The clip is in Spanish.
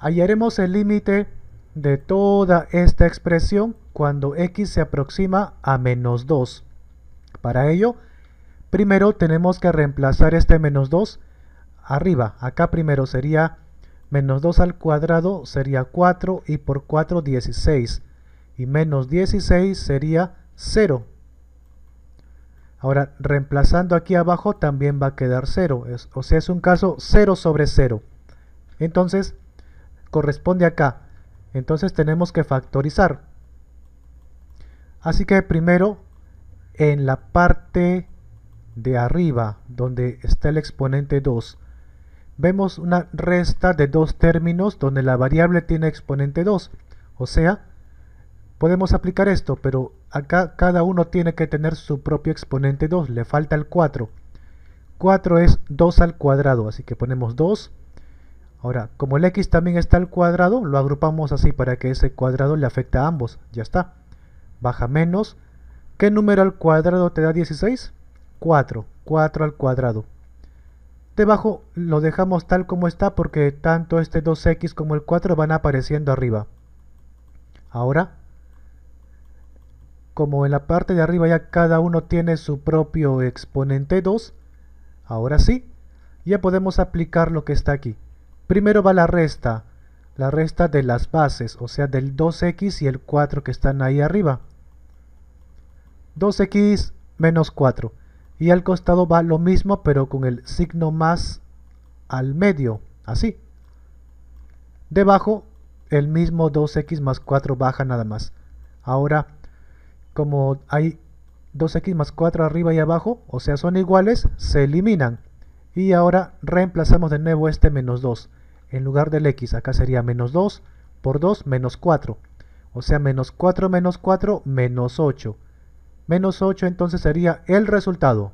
Hallaremos el límite de toda esta expresión cuando x se aproxima a menos 2. Para ello, primero tenemos que reemplazar este menos 2 arriba. Acá primero sería menos 2 al cuadrado sería 4 y por 4 16 y menos 16 sería 0. Ahora reemplazando aquí abajo también va a quedar 0, o sea es un caso 0 sobre 0. Entonces corresponde acá. Entonces tenemos que factorizar. Así que primero en la parte de arriba donde está el exponente 2 vemos una resta de dos términos donde la variable tiene exponente 2. O sea, podemos aplicar esto, pero acá cada uno tiene que tener su propio exponente 2, le falta el 4. 4 es 2 al cuadrado, así que ponemos 2 Ahora, como el x también está al cuadrado, lo agrupamos así para que ese cuadrado le afecte a ambos. Ya está. Baja menos. ¿Qué número al cuadrado te da 16? 4. 4 al cuadrado. Debajo lo dejamos tal como está porque tanto este 2x como el 4 van apareciendo arriba. Ahora, como en la parte de arriba ya cada uno tiene su propio exponente 2, ahora sí, ya podemos aplicar lo que está aquí. Primero va la resta, la resta de las bases, o sea del 2x y el 4 que están ahí arriba. 2x menos 4. Y al costado va lo mismo pero con el signo más al medio, así. Debajo el mismo 2x más 4 baja nada más. Ahora, como hay 2x más 4 arriba y abajo, o sea son iguales, se eliminan. Y ahora reemplazamos de nuevo este menos 2 en lugar del x acá sería menos 2 por 2 menos 4. O sea, menos 4 menos 4 menos 8. Menos 8 entonces sería el resultado.